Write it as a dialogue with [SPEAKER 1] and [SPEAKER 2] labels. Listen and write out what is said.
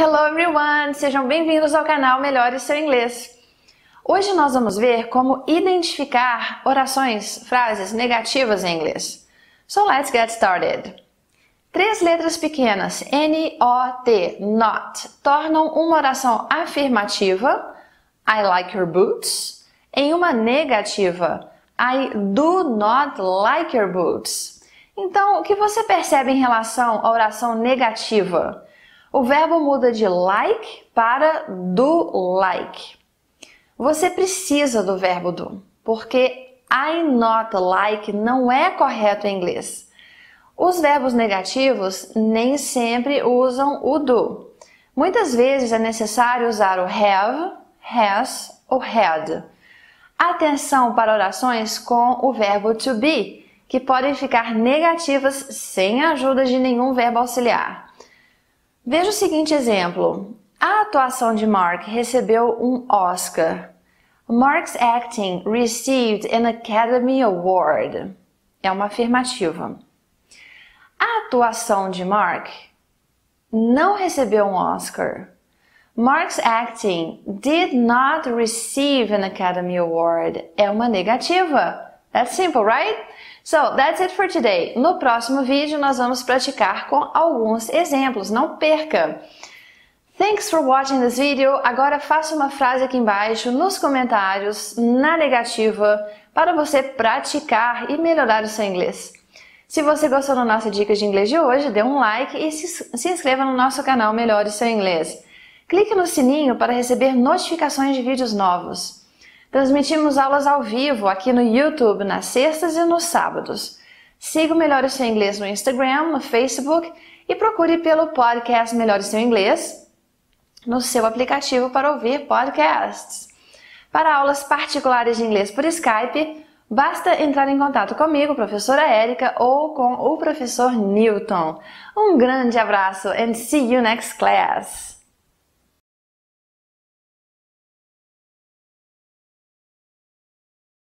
[SPEAKER 1] Hello everyone! Sejam bem-vindos ao canal Melhore Seu Inglês. Hoje nós vamos ver como identificar orações, frases negativas em inglês. So let's get started. Três letras pequenas N-O-T, not, tornam uma oração afirmativa, I like your boots, em uma negativa, I do not like your boots. Então, o que você percebe em relação à oração negativa? O verbo muda de like para do like. Você precisa do verbo do, porque I not like não é correto em inglês. Os verbos negativos nem sempre usam o do. Muitas vezes é necessário usar o have, has ou had. Atenção para orações com o verbo to be, que podem ficar negativas sem a ajuda de nenhum verbo auxiliar. Veja o seguinte exemplo. A atuação de Mark recebeu um Oscar. Mark's acting received an Academy Award. É uma afirmativa. A atuação de Mark não recebeu um Oscar. Mark's acting did not receive an Academy Award. É uma negativa. That's simple, right? So, that's it for today. No próximo vídeo nós vamos praticar com alguns exemplos, não perca! Thanks for watching this video. Agora faça uma frase aqui embaixo nos comentários, na negativa, para você praticar e melhorar o seu inglês. Se você gostou da nossa dica de inglês de hoje, dê um like e se, se inscreva no nosso canal Melhore Seu Inglês. Clique no sininho para receber notificações de vídeos novos. Transmitimos aulas ao vivo aqui no YouTube nas sextas e nos sábados. Siga o Melhore Seu Inglês no Instagram, no Facebook e procure pelo podcast Melhore Seu Inglês no seu aplicativo para ouvir podcasts. Para aulas particulares de inglês por Skype, basta entrar em contato comigo, professora Érica, ou com o professor Newton. Um grande abraço and see you next class!